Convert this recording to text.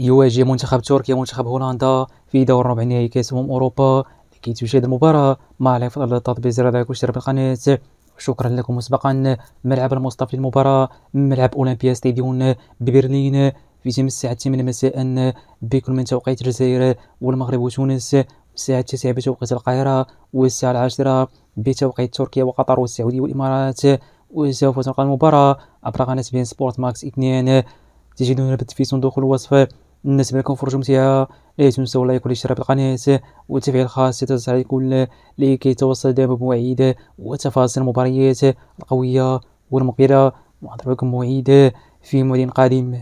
يواجه منتخب تركيا منتخب هولندا في دور ربع نهائي كاس امم اوروبا لكي تشاهد المباراه مع لايف يفضل التطبيق زر لايك واشترك بالقناه شكرا لكم مسبقا ملعب المصطفى للمباراه ملعب اولمبيا ستاديون ببرلين في تم الساعة 8 مساء بكل من توقيت الجزائر والمغرب وتونس الساعة 9 بتوقيت القاهرة والساعة العاشرة بتوقيت تركيا وقطر والسعودية والإمارات وسوف تلقى المباراة عبر قناة بين سبورت ماكس 2 تجدون الرابط في صندوق الوصف الناس بلكم فرجو فيها لا إيه، تنسوا اللايك والاشتراك بالقناة وتفعيل الخاص لتصل كل لكي توصل دائما بمواعيد وتفاصيل المباريات القوية والمقبلة ونحضر لكم موعد في موعد قادم